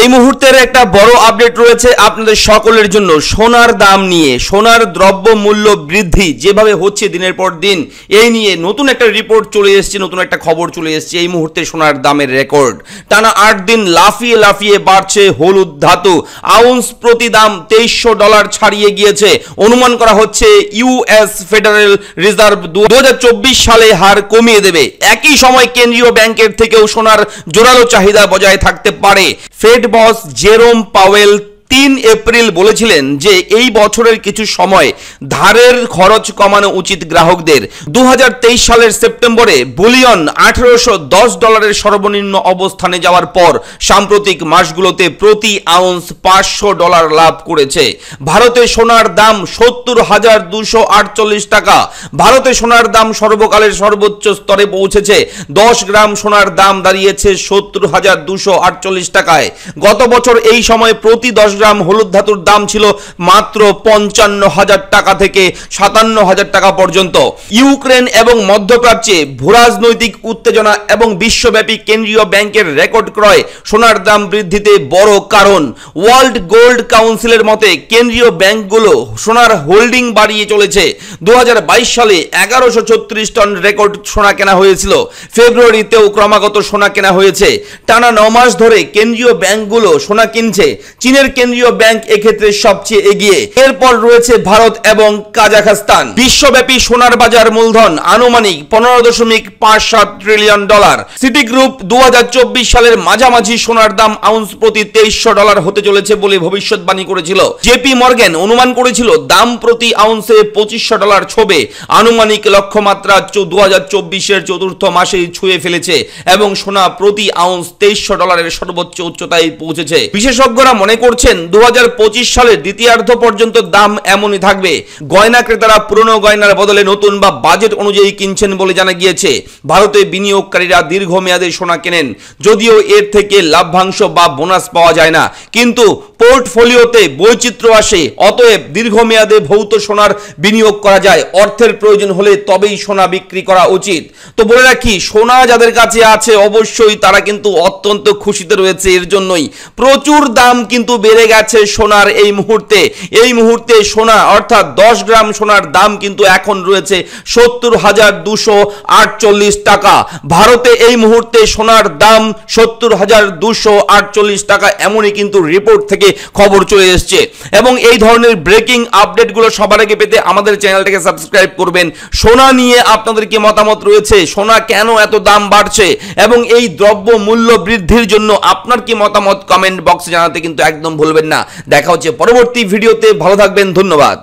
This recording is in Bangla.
এই মুহূর্তের একটা বড় আপডেট রয়েছে আপনাদের সকলের জন্য সোনার দাম নিয়ে সোনার দ্রব্য মূল্য বৃদ্ধি যেভাবে হচ্ছে দিনের পর দিন এই নিয়ে নতুন একটা রিপোর্ট চলে এসছে নতুন একটা খবর চলে এসছে এই মুহূর্তে সোনার দামের রেকর্ড টানা আট দিন লাফিয়ে লাফিয়ে বাড়ছে হলুদ ধাতু আউন্স প্রতি দাম তেইশশো ডলার ছাড়িয়ে গিয়েছে অনুমান করা হচ্ছে ইউএস ফেডারেল রিজার্ভ দু সালে হার কমিয়ে দেবে একই সময় কেন্দ্রীয় ব্যাংকের থেকেও সোনার জোরালো চাহিদা বজায় থাকতে পারে ফেড बॉस जेरोम पावेल তিন এপ্রিল বলেছিলেন যে এই বছরের কিছু সময় ধারের খরচ কমানো উচিত গ্রাহকদের দু সালের সেপ্টেম্বরে বুলিয়ন আঠেরোশো ডলারের সর্বনিম্ন অবস্থানে যাওয়ার পর সাম্প্রতিক মাসগুলোতে প্রতি আউন্স পাঁচশো ডলার লাভ করেছে ভারতে সোনার দাম সত্তর হাজার দুশো আটচল্লিশ টাকা ভারতে সোনার দাম সর্বকালের সর্বোচ্চ স্তরে পৌঁছেছে দশ গ্রাম সোনার দাম দাঁড়িয়েছে সত্তর হাজার দুশো আটচল্লিশ টাকায় গত বছর এই সময় প্রতি দশ গ্রাম হলুদ ধাতুর দাম ছিল মাত্র পঞ্চান্ন হাজার টাকা থেকে সাতান্ন হাজার টাকা পর্যন্ত ইউক্রেন এবং মধ্যপ্রাচ্যে ভূরাজনৈতিক উত্তেজনা এবং বিশ্বব্যাপী কেন্দ্রীয় ব্যাংকের রেকর্ড ক্রয় সোনার দাম বৃদ্ধিতে বড় কারণ ওয়ার্ল্ড গোল্ড কাউন্সিলের মতে কেন্দ্রীয় ব্যাংকগুলো সোনার হোল্ডিং বাড়িয়ে চলেছে দু সালে এগারোশো টন রেকর্ড সোনা কেনা হয়েছিল ফেব্রুয়ারিতেও ক্রমাগত সোনা কেনা হয়েছে টানা ন মাস ধরে কেন্দ্রীয় ব্যাংকগুলো সোনা কিনছে চীনের কেন্দ্র কেন্দ্রীয় ব্যাংক এক্ষেত্রে সবচেয়ে এগিয়ে এরপর রয়েছে ভারত এবং কাজাখস্তান বিশ্বব্যাপী সোনার বাজার মূলধন আনুমানিক পনেরো দশমিক পাঁচ সাত ট্রিলিয়ন ডলার সিটি গ্রুপ দু সালের মাঝামাঝি সোনার দাম আউন্স প্রতি তেইশশো ডলার হতে চলেছে বলে ভবিষ্যৎবাণী করেছিল জেপি মর্গ্যান অনুমান করেছিল দাম প্রতি আউন্সে পঁচিশশো ডলার ছবে আনুমানিক লক্ষ্যমাত্রা দু হাজার চব্বিশের চতুর্থ মাসেই ছুঁয়ে ফেলেছে এবং সোনা প্রতি আউন্স তেইশশো ডলারের সর্বোচ্চ উচ্চতায় পৌঁছেছে বিশেষজ্ঞরা মনে করছেন দু সালের দ্বিতীয়ার্ধ পর্যন্ত দাম এমনই থাকবে গয়না ক্রেতারা পুরনো গয়নার বদলে নতুন বা বাজেট অনুযায়ী কিনছেন বলে জানা গিয়েছে ভারতে বিনিয়োগকারীরা দীর্ঘমেয়াদে সোনা কেনেন যদিও এর থেকে লাভ্যাংশ বা বোনাস পাওয়া যায় না কিন্তু পোর্টফোলিওতে বৈচিত্র্য আসে অতএব দীর্ঘমেয়াদে ভৌত সোনার বিনিয়োগ করা যায় অর্থের প্রয়োজন হলে তবেই সোনা বিক্রি করা উচিত তো বলে রাখি সোনা যাদের কাছে আছে অবশ্যই তারা কিন্তু অত্যন্ত খুশিতে রয়েছে এর জন্যই প্রচুর দাম কিন্তু বেড়ে চলে গেছে সোনার এই মুহূর্তে এই মুহূর্তে সোনা অর্থাৎ দশ গ্রাম সোনার দাম কিন্তু এখন রয়েছে সত্তর হাজার দুশো আটচল্লিশ টাকা ভারতে এই মুহূর্তে সোনার দাম সত্তর হাজার দুশো আটচল্লিশ টাকা এমনই কিন্তু রিপোর্ট থেকে খবর চলে এসছে এবং এই ধরনের ব্রেকিং আপডেটগুলো সবার আগে পেতে আমাদের চ্যানেলটাকে সাবস্ক্রাইব করবেন সোনা নিয়ে আপনাদের কি মতামত রয়েছে সোনা কেন এত দাম বাড়ছে এবং এই দ্রব্য মূল্য বৃদ্ধির জন্য আপনার কি মতামত কমেন্ট বক্সে জানাতে কিন্তু একদম ভুল ভুলবেন না দেখা হচ্ছে পরবর্তী ভিডিওতে ভালো থাকবেন ধন্যবাদ